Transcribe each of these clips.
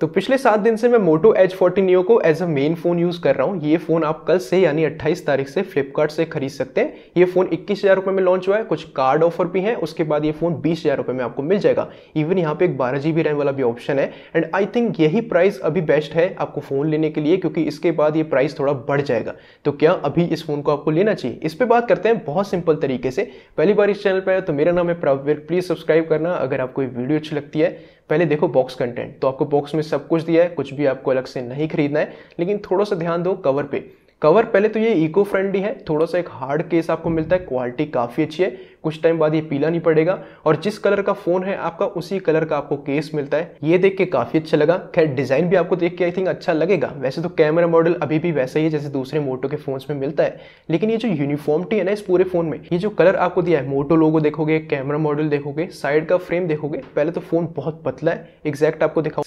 तो पिछले सात दिन से मैं मोटो एच फोर्टी नियो को as a main phone use कर रहा हूँ ये फोन आप कल से यानी 28 तारीख से फ्लिपकार्ट से खरीद सकते हैं ये फोन इक्कीस हजार रुपये में लॉन्च हुआ है कुछ कार्ड ऑफर भी है उसके बाद ये फोन बीस हजार रुपये में आपको मिल जाएगा इवन यहाँ पे एक बारह जीबी रैम वाला भी ऑप्शन है एंड आई थिंक यही प्राइस अभी बेस्ट है आपको फोन लेने के लिए क्योंकि इसके बाद ये प्राइस थोड़ा बढ़ जाएगा तो क्या अभी इस फोन को आपको लेना चाहिए इस पर बात करते हैं बहुत सिंपल तरीके से पहली बार इस चैनल पर तो मेरा नाम है प्रवीर प्लीज सब्सक्राइब करना अगर आपको वीडियो अच्छी लगती है पहले देखो बॉक्स कंटेंट तो आपको बॉक्स में सब कुछ दिया है कुछ भी आपको अलग से नहीं खरीदना है लेकिन थोड़ा सा ध्यान दो कवर पे कवर पहले तो ये इको फ्रेंडली है थोड़ा सा एक हार्ड केस आपको मिलता है क्वालिटी काफ़ी अच्छी है कुछ टाइम बाद ये पीला नहीं पड़ेगा और जिस कलर का फोन है आपका उसी कलर का आपको केस मिलता है ये देख के काफी अच्छा लगा खैर डिजाइन भी आपको देख के आई थिंक अच्छा लगेगा वैसे तो कैमरा मॉडल अभी भी वैसा ही है जैसे दूसरे मोटो के फोन में मिलता है लेकिन ये जो यूनिफॉर्मिटी है ना इस पूरे फोन में ये जो कलर आपको दिया है मोटो लोगो देखोगे कैमरा मॉडल देखोगे साइड का फ्रेम देखोगे पहले तो फोन बहुत पतला है एग्जैक्ट आपको दिखाओ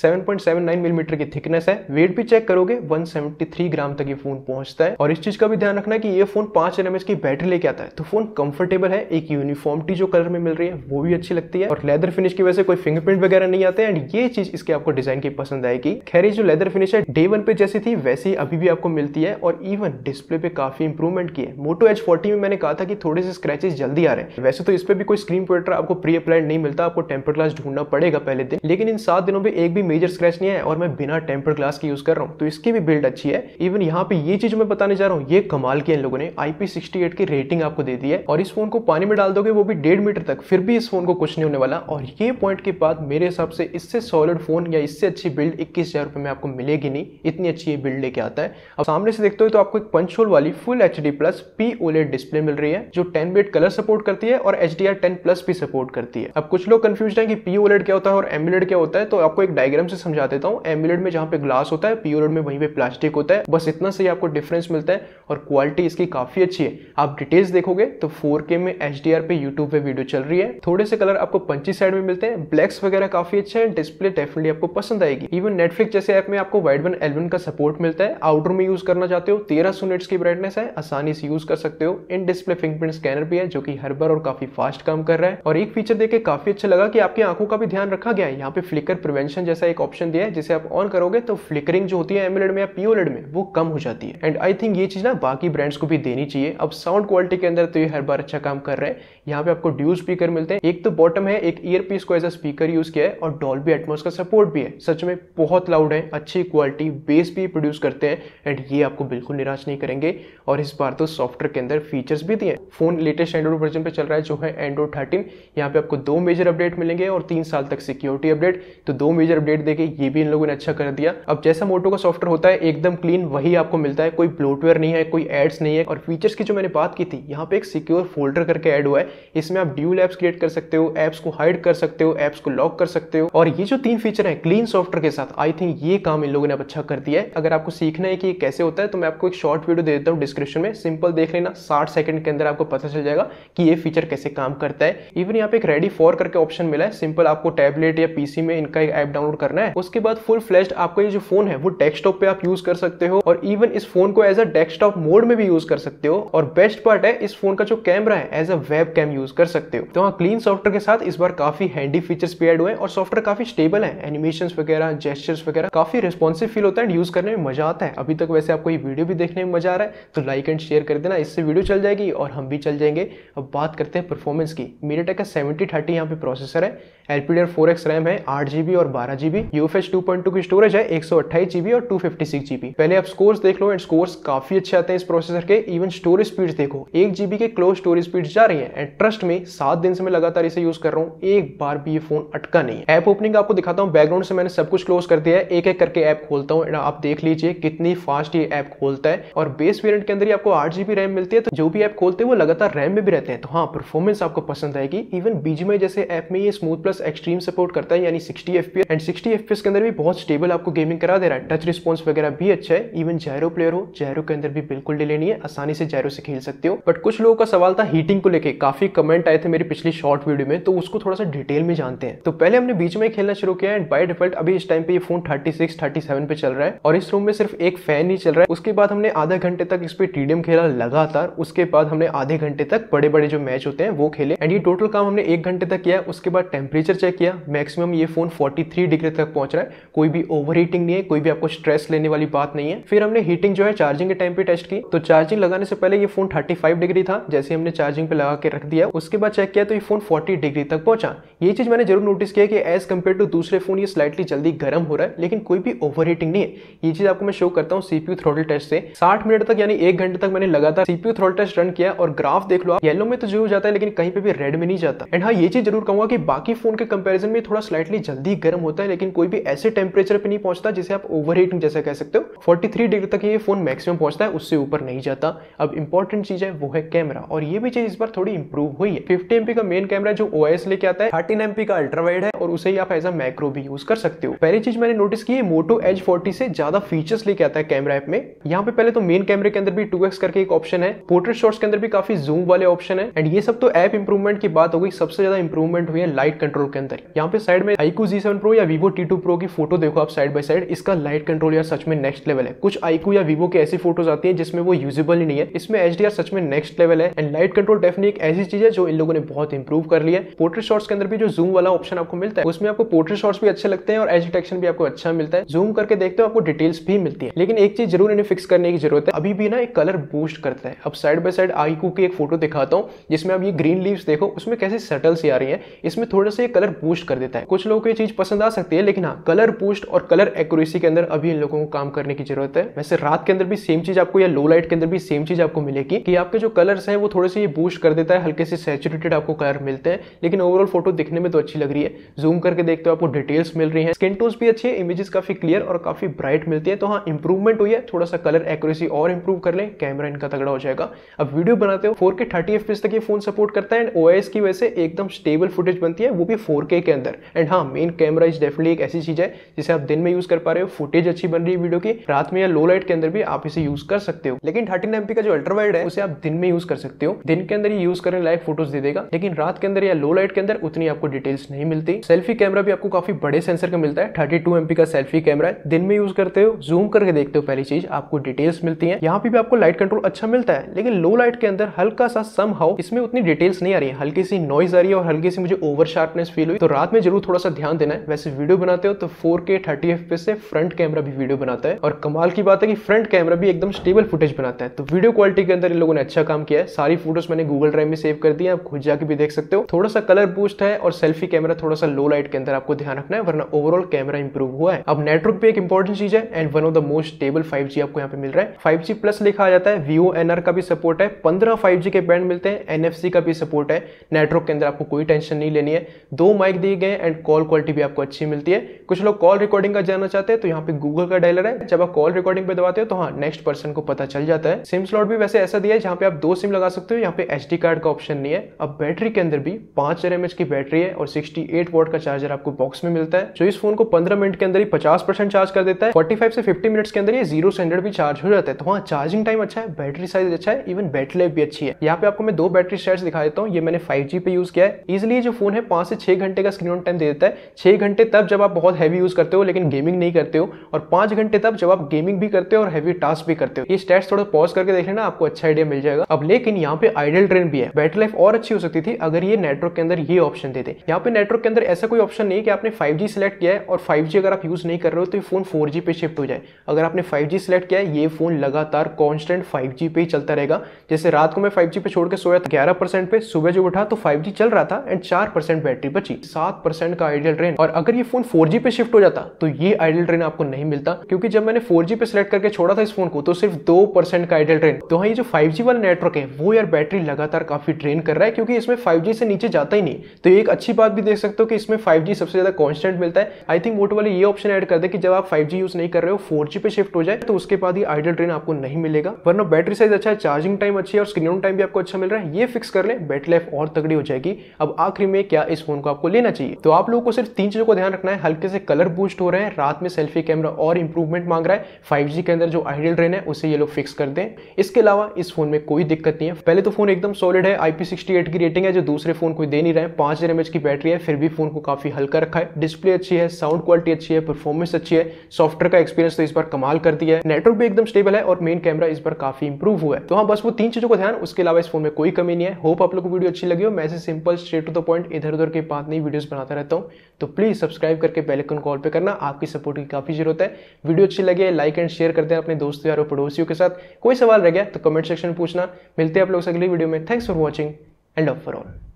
नाइन मिलीमीटर की थिकनेस है वेट भी चेक करोगे वन सेवेंटी थ्री ग्राम तक ये फोन पहुंचता है और इस चीज का भी ध्यान रखना की ये फोन पांच एन की बैटरी लेके आता है तो फोन कंफर्टेबल है एक यूनिफॉर्मिटी जो कलर में मिल रही है वो भी अच्छी लगती है और लेदर फिनिश की वजह से कोई फिंगरप्रिंट वगैरह नहीं आते एंड ये चीज इसके आपको डिजाइन की पसंद आएगी खैर जो लेदर फिनिश है डे वन पे जैसी थी वैसी अभी भी आपको मिलती है और इवन डिस्प्ले पे काफी इंप्रूवमेंट की है मोटो एच फोर्टी में मैंने कहा था कि थोड़े से स्क्रेचेस जल्दी आ रहे हैं वैसे तो इस पर भी कोई स्क्रीन प्रोटेक्टर आपको प्री अप्लाइड नहीं मिलता आपको टेम्पर ग्लास ढूंढना पड़ेगा पहले दिन लेकिन इन सात दिनों में एक भी मेजर स्क्रेच नहीं है और मैं बिना टेम्पर ग्लास की यूज कर रहा हूँ तो इसकी भी बिल्ड अच्छी है इवन यहाँ पे ये चीज मैं बताने जा रहा हूँ ये कमाल की इन लोगों ने आईपी सिक्सटी एट की रेटिंग आपको दे दी है और इस फोन को पानी में डाल दोगे वो भी डेढ़ मीटर तक फिर भी इस फ़ोन को कुछ नहीं होने वाला और ये पॉइंट के बाद मेरे हिसाब से इससे सॉलिड फ़ोन या इससे अच्छी बिल्ड इक्कीस हज़ार में आपको मिलेगी नहीं इतनी अच्छी ये बिल्ड लेके आता है अब सामने से देखते हो तो आपको एक पंच होल वाली full H plus P OLED display मिल रही है जो टेन बेट कलर सपोर्ट करती है और एच डी प्लस भी सपोर्ट करती है अब कुछ लोग कन्फ्यूज है कि पी ओलेट क्या होता है और एमुलेट क्या होता है तो आपको एक डायग्राम से समझा देता हूँ एमुलेट में जहाँ पे ग्लास होता है पी ओलेट में वहीं पे प्लास्टिक होता है बस इतना से आपको डिफरेंस मिलता है और क्वालिटी इसकी काफ़ी अच्छी है आप डिटेल्स देखोगे तो फोर में एच डी आर पे YouTube पे वीडियो चल रही है थोड़े से कलर आपको पंची साइड में मिलते हैं ब्लैक्स वगैरह काफी अच्छे हैं डिस्प्ले डेफिनेटली आपको पसंद आएगी इवन नेटफ्लिक्स जैसे ऐप में आपको वाइड वन एलवन का सपोर्ट मिलता है आउटडोर में यूज करना चाहते हो तेरह सौ नेट्स की ब्राइटनेस है आसानी से यूज कर सकते हो इन डिस्प्ले फिंगरप्रिंट स्कैनर भी है जो की हर बार और काफी फास्ट काम कर रहा है और एक फीचर देखे काफी अच्छा लगा कि आपकी आंखों का भी ध्यान रखा गया है यहाँ पे फ्लिकर प्रिवेंशन जैसा एक ऑप्शन दिया है जिसे आप ऑन करोगे तो फ्लिकरिंग जो होती है एमलेड में या पीओलेड e में वो कम हो जाती है एंड आई थिंक ये चीज ना बाकी ब्रांड्स को भी देनी चाहिए अब साउंड क्वालिटी के अंदर तो ये हर बार अच्छा काम कर रहे हैं यहाँ पे आपको ड्यू स्पीकर मिलते हैं एक तो बॉटम है एक ईयर पीस को एज अ स्पीकर यूज किया है और डॉल डॉल्बी एटमोस का सपोर्ट भी है सच में बहुत लाउड है अच्छी क्वालिटी बेस भी प्रोड्यूस करते हैं एंड ये आपको बिल्कुल निराश नहीं करेंगे और इस बार तो सॉफ्टवेयर के अंदर फीचर्स भी दिए फोन लेटेस्ट एंड्रॉइड वर्जन पे चल रहा है जो है एंड्रॉइड थर्टीन यहाँ पे आपको दो मेजर अपडेट मिलेंगे और तीन साल तक सिक्योरिटी अपडेट तो दो मेजर अपडेट देखे ये भी इन लोगों ने अच्छा कर दिया अब जैसा मोटो का सॉफ्टवेयर होता है एकदम क्लीन वही आपको मिलता है कोई ब्लोटवेयर नहीं है कोई एड्स नहीं है और फीचर्स की जो मैंने बात की थी यहाँ पे एक सिक्योर फोल्डर करके एड हुआ हुआ है इसमें आप ड्यूल एप्स क्रिएट कर सकते हो एप्स को हाइड कर सकते हो एप्स को लॉक कर सकते हो और ये जो तीन फीचर है क्लीन सॉफ्टवेयर के साथ आई थिंक ये काम इन लोगों ने अब अच्छा कर दिया है अगर आपको सीखना है कि कैसे होता है तो मैं आपको एक शॉर्ट वीडियो दे देता हूँ डिस्क्रिप्शन में सिंपल देख लेना साठ सेकंड के अंदर आपको पता चल जाएगा कि ये फीचर कैसे काम करता है इवन यहाँ पे एक रेडी फॉर करके ऑप्शन मिला है सिंपल आपको टैबलेट या पीसी में इनका एक ऐप डाउनलोड करना है उसके बाद फुल फ्लैश आपका ये जो फोन है वो डेस्कटॉप पे आप यूज कर सकते हो और इवन इस फोन को एज अ डेस्कटॉप मोड में भी यूज कर सकते हो और बेस्ट पार्ट है इस फोन का जो कैमरा है as a web webcam use कर सकते हो तो हाँ क्लीन सॉफ्टवेयर के साथ इस बार काफी हैंडी फीचर्स भी एड हुए हैं और सॉफ्टवेयर काफी स्टेबल है एनिमेशन वगैरह जेस्टर्स वगैरह काफी रिस्पॉन्सिव फील होता है यूज करने में मजा आता है अभी तक वैसे आपको ये वीडियो भी देखने में मजा आ रहा है तो लाइक एंड शेयर कर देना इससे वीडियो चल जाएगी और हम भी चल जाएंगे अब बात करते हैं परफॉर्मेंस की मीडिया का सेवेंटी थर्टी यहाँ पे प्रोसेसर है एलपीडीआर फोर एक्स रैम है आठ जीबी और बारह GB UFS two point two की स्टोरेज है एक सौ अट्ठाईस जीबी और टू फिफ्टी सिक्स जीबी पहले आप स्कोर्स देख लो एंड स्कोर्स काफी अच्छे आते हैं इस प्रोसेसर के इवन स्टोरेज स्पीड देखो एक जीबी के क्लोज स्टोरेज स्पीड जा रही है एंड ट्रस्ट में सात दिन से मैं लगातार इसे यूज कर रहा हूँ एक बार भी ये फोन अटका नहीं है ऐप ओपनिंग आपको दिखाता हूँ बैकग्राउंड से मैंने सब कुछ क्लोज कर दिया है एक एक करके ऐप खोलता हूँ आप देख लीजिए कितनी फास्ट ये ऐप खोलता है और बेस वेरियंट के अंदर ही आपको आठ जीबी रैम मिलती है तो जो भी ऐप खोलते हैं वो लगातार रैम में भी रहते हैं तो हाँ परफॉर्मेंस आपको पसंद आएगी इवन बीजीएमआई जैसे ऐप में ये smooth plus plus extreme support करता है यानी 60 एफ एंड 60 एफ के अंदर भी बहुत स्टेबल आपको गेमिंग करा दे रहा है टच रिस्पॉन्स वगैरह भी अच्छा है इवन जैरो प्लेयर हो जैरो के अंदर भी बिल्कुल डिले नहीं है आसानी से जैरो से खेल सकते हो बट कुछ लोगों का सवाल था हीटिंग को लेकर काफी कमेंट आए थे मेरी पिछली शॉर्ट वीडियो में तो उसको थोड़ा सा डिटेल में जानते हैं तो पहले हमने बीच में खेलना शुरू किया एंड बाय डिफॉल्ट अभी इस टाइम पे phone thirty six thirty seven पे चल रहा है और इस रूम में सिर्फ एक फैन ही चल रहा है उसके बाद हमने आधा घंटे तक इस पे टीडीएम खेला लगातार उसके बाद हमने आधे घंटे तक बड़े बड़े जो मैच होते हैं वो खेले एंड ये टोटल काम हमने एक घंटे तक किया उसके बाद टेम्परेचर टेम्परेचर चेक किया मैक्सिमम ये फ़ोन 43 डिग्री तक पहुंच रहा है कोई भी ओवर हीटिंग नहीं है कोई भी आपको स्ट्रेस लेने वाली बात नहीं है फिर हमने हीटिंग जो है चार्जिंग के टाइम पे टेस्ट की तो चार्जिंग लगाने से पहले ये फ़ोन 35 डिग्री था जैसे हमने चार्जिंग पे लगा के रख दिया उसके बाद चेक किया तो ये फ़ोन फोर्टी डिग्री तक पहुंचा ये चीज़ मैंने जरूर नोटिस किया कि एज़ कम्पेयर टू दूसरे फ़ोन ये स्लाइटली जल्दी गर्म हो रहा है लेकिन कोई भी ओवर हीटिंग नहीं है ये चीज़ आपको मैं शो करता हूँ सीपीयू थ्रोटल टेस्ट से साठ मिनट तक यानी एक घंटे तक मैंने लगातार सीपीयू थ्रोटल टेस्ट रन किया और ग्राफ देख लो आप येलो में तो जरूर जाता है लेकिन कहीं पर भी रेड में नहीं जाता एंड हाँ ये चीज़ जरूर कहूंगा कि बाकी फ़ोन के कंपैरिजन में थोड़ा स्लाइटली जल्दी गर्म होता है लेकिन कोई भी ऐसे टेम्परेचर पे नहीं पहुंचता जिसे आप ओवर हीटिंग जैसा कह सकते हो 43 डिग्री तक ये फोन मैक्सिमम पहुंचता है उससे ऊपर नहीं जाता अब इंपॉर्टेंट चीज है वो है कैमरा और ये भी चीज इस बार थोड़ी इंप्रूव हुई है फिफ्टी एमपी का मेन कैमरा जो ओ लेके आता है थर्टीन एमपी का अल्ट्रा वाइड है और उसे ही आप एज अ मैक्रो भी यूज कर सकते हो पहली चीज मैंने नोटिस की मोटो एच फोर्टी से ज्यादा फीचर्स लेके आता है कैमरा ऐप में यहाँ पे पहले तो मेन कैमरे के अंदर भी टू करके एक ऑप्शन है पोर्ट्रेट शॉट्स के अंदर भी काफी जूम वाले ऑप्शन है एंड ये सब तो ऐप इंप्रूवमेंट की बात हो गई सबसे ज्यादा इंप्रूवमेंट हुई है लाइट कंट्रोल प्रो के अंदर यहाँ पे साइड में आईकू जी सेवन प्रो या वीवो टी टू प्रो की फोटो देखो आप साइड बाई साइड इसका लाइट कंट्रोल यार सच में नेक्स्ट लेवल है कुछ आईकू या वीवो की ऐसी फोटोज आती है जिसमें वो यूजेबल ही नहीं है इसमें एच सच में नेक्स्ट लेवल है एंड लाइट कंट्रोल डेफिनेट एक ऐसी चीज है जो इन लोगों ने बहुत इंप्रूव कर लिया है पोर्ट्रेट शॉट्स के अंदर भी जो जूम वाला ऑप्शन आपको मिलता है उसमें आपको पोर्ट्रेट शॉट्स भी अच्छे लगते हैं और एच डिटेक्शन भी आपको अच्छा मिलता है जूम करके देखते हो आपको डिटेल्स भी मिलती है लेकिन एक चीज जरूर इन्हें फिक्स करने की जरूरत है अभी भी ना एक कलर बूस्ट करता है अब साइड बाय साइड आईकू की एक फोटो दिखाता हूँ जिसमें आप ये ग्रीन लीव्स देखो उसमें कैसे सटल सटल्स आ रही है इसमें थोड़ा सा से कलर बूस्ट कर देता है कुछ लोगों को ये चीज पसंद आ सकती है लेकिन हाँ कलर बूस्ट और कलर एक्यूरेसी के अंदर अभी इन लोगों को काम करने की जरूरत है वैसे रात के अंदर भी सेम चीज आपको या लो लाइट के अंदर भी सेम चीज आपको मिलेगी कि आपके जो कलर्स हैं वो थोड़े से ये बूस्ट कर देता है हल्के से सेचुरेटेड आपको कलर मिलते हैं लेकिन ओवरऑल फोटो दिखने में तो अच्छी लग रही है जूम करके देखते हो आपको डिटेल्स मिल रही है स्किन टोन्स भी अच्छी है इमेजेस काफी क्लियर और काफी ब्राइट मिलती है तो हाँ इंप्रूवमेंट हुई है थोड़ा सा कलर एक्यूरेसी और इंप्रूव कर ले कैमरा इनका तगड़ा हो जाएगा अब वीडियो बनाते हो फोर के थर्टी एफ तक ये फोन सपोर्ट करता है एंड ओ की वजह से एकदम स्टेबल फुटेज बनती है वो भी फोर के अंदर एंड हाँ मेन कैमरा इज डेफिनेटली एक ऐसी चीज है जिसे आप दिन में यूज कर पा रहे हो फुटेज अच्छी बन रही है वीडियो की रात में या लो लाइट के अंदर भी आप इसे यूज कर सकते हो लेकिन थर्टीन एमपी का जो अल्ट्रा वाइड है उसे आप दिन में यूज कर सकते हो दिन के अंदर ही यूज करने लायक फोटोज दे देगा लेकिन रात के अंदर या लो लाइट के अंदर उतनी आपको डिटेल्स नहीं मिलती सेल्फी कैमरा भी आपको काफी बड़े सेंसर का मिलता है थर्टी टू एमपी का सेल्फी कैमरा है दिन में यूज करते हो जूम करके देखते हो पहली चीज आपको डिटेल्स मिलती है यहाँ पे भी आपको लाइट कंट्रोल अच्छा मिलता है लेकिन लो लाइट के अंदर हल्का सा सम इसमें उतनी डिटेल्स नहीं आ रही है हल्की सी नॉइज आ रही है और हल्की सी मुझे ओवर शार्पनेस डिफरेंस फील हुई तो रात में जरूर थोड़ा सा ध्यान देना है वैसे वीडियो बनाते हो तो फोर के थर्टी एफ से फ्रंट कैमरा भी वीडियो बनाता है और कमाल की बात है कि फ्रंट कैमरा भी एकदम स्टेबल फुटेज बनाता है तो वीडियो क्वालिटी के अंदर इन लोगों ने अच्छा काम किया है सारी फोटोज मैंने गूगल ड्राइव में सेव कर दी है आप खुद जाके भी देख सकते हो थोड़ा सा कलर बूस्ट है और सेल्फी कैमरा थोड़ा सा लो लाइट के अंदर आपको ध्यान रखना है वरना ओवरऑल कैमरा इंप्रूव हुआ है अब नेटवर्क भी एक इंपॉर्टेंट चीज है and one of the most stable five आपको यहाँ पे मिल रहा है फाइव प्लस लिखा आ जाता है वीओ एनआर का भी सपोर्ट है पंद्रह फाइव के बैंड मिलते हैं एनएफसी का भी सपोर्ट है नेटवर्क के अंदर आपको कोई टेंशन नहीं लेनी है दो माइक दिए गए एंड कॉल क्वालिटी भी आपको अच्छी मिलती है कुछ लोग कॉल रिकॉर्डिंग का जानना चाहते हैं तो यहाँ पे गूगल का डायलर है जब आप कॉल रिकॉर्डिंग पे दबाते हो तो हाँ नेक्स्ट पर्सन को पता चल जाता है सिम स्लॉट भी वैसे ऐसा दिया है जहाँ पे आप दो सिम लगा सकते हो यहाँ पे एच कार्ड का ऑप्शन नहीं है अब बैटरी के अंदर भी पांच हजार की बैटरी है और सिक्सटी एट वोट का चार्जर आपको बॉक्स में मिलता है जो इस फोन को पंद्रह मिनट के अंदर ही पचास परसेंट चार्ज कर देता है फोर्टी फाइव से फिफ्टी मिनट्स के अंदर ये जीरो से हंड्रेड भी चार्ज हो जाता है तो वहाँ चार्जिंग टाइम अच्छा है बैटरी साइज अच्छा है इवन बैटरी लाइफ भी अच्छी है यहाँ पे आपको मैं दो बैटरी सेट्स दिखा देता हूँ ये मैंने फाइव पे यूज किया है इजिली जो फोन है पांच से छः घंटे का स्क्रीन ऑन टाइम दे देता है छः घंटे तब जब आप बहुत हैवी यूज़ करते हो लेकिन गेमिंग नहीं करते हो और पाँच घंटे तब जब आप गेमिंग भी करते हो और हैवी टास्क भी करते हो ये स्टैट्स थोड़ा पॉज करके देख लेना आपको अच्छा आइडिया मिल जाएगा अब लेकिन यहाँ पे आइडल ट्रेन भी है बैटरी लाइफ और अच्छी हो सकती थी अगर ये नेटवर्क के अंदर ये ऑप्शन देते यहाँ पे नेटवर्क के अंदर ऐसा कोई ऑप्शन नहीं कि आपने 5G सेलेक्ट किया है और 5G अगर आप यूज नहीं कर रहे हो तो ये फोन 4G पे शिफ्ट हो जाए अगर आपने 5G सेलेक्ट किया है ये फोन लगातार कॉन्स्टेंट 5G पे ही चलता रहेगा जैसे रात को मैं 5G पे छोड़ के सोया था ग्यारह पे सुबह जो उठा तो 5G चल रहा था एंड चार बैटरी बची सात परसेंट का आइडियल ट्रेन और अगर ये फोन फोर पे शिफ्ट हो जाता तो ये आइडियल ट्रेन आपको नहीं मिलता क्योंकि जब मैंने फोर पे सिलेक्ट करके छोड़ा था इस फोन को तो सिर्फ दो परसेंट का आइडियल ट्रेन तो हाँ ये जो फाइव वाला नेटवर्क है वो यार बैटरी लगातार काफी ट्रेन कर रहा है क्योंकि इसमें फाइव से नीचे जाता ही नहीं तो एक अच्छी बात भी देख सकते हो कि इसमें फाइव सबसे ज्यादा कॉन्स्टेंट मिलता है आई थिंक मोटो वाले ये ऑप्शन एड कर दे कि जब आप फाइव यूज नहीं कर रहे हो फोर पे शिफ्ट हो जाए तो उसके बाद ही आइडियल ट्रेन आपको नहीं मिलेगा वरना बैटरी साइज अच्छा है चार्जिंग टाइम अच्छी है और स्क्रीन टाइम भी आपको अच्छा मिल रहा है ये फिक्स कर ले बैटरी लाइफ और तगड़ी हो जाएगी अब आखिरी में क्या इस फोन को को आपको लेना चाहिए तो आप लोगों को सिर्फ तीन चीजों को ध्यान रखना है हल्के से कलर बूस्ट हो रहे हैं रात में सेल्फी कैमरा और इंप्रूवमेंट मांग रहा है फाइव के अंदर जो आइडियल रेन है उसे ये लोग फिक्स कर दें इसके अलावा इस फोन में कोई दिक्कत नहीं है पहले तो फोन एकदम सॉलिड है आईपी की रेटिंग है जो दूसरे फोन को दे नहीं रहे पांच हजार की बैटरी है फिर भी फोन को काफी हल्का रखा है डिस्प्ले अच्छी है साउंड क्वालिटी अच्छी है परफॉर्मेंस अच्छी है सॉफ्टवेयर का एक्सपीरियंस तो इस बार कमाल कर दिया है नेटवर्क भी एकदम स्टेबल है और मेन कैमरा इस बार काफी इंप्रूव हुआ है तो हाँ बस वो तीन चीजों को ध्यान उसके अलावा इस फोन में कोई कमी नहीं है होप आप लोग को वीडियो अच्छी लगी हो message simple straight to the point इधर उधर के पास बाद नई वीडियोस बनाता रहता हूँ तो प्लीज़ सब्सक्राइब करके आइकन कॉल पे करना आपकी सपोर्ट की काफ़ी ज़रूरत है वीडियो अच्छी लगे लाइक एंड शेयर करते हैं अपने दोस्तों यारों पड़ोसियों के साथ कोई सवाल रह गया तो कमेंट सेक्शन में पूछना मिलते हैं आप लोग अगली वीडियो में thanks for watching end of for all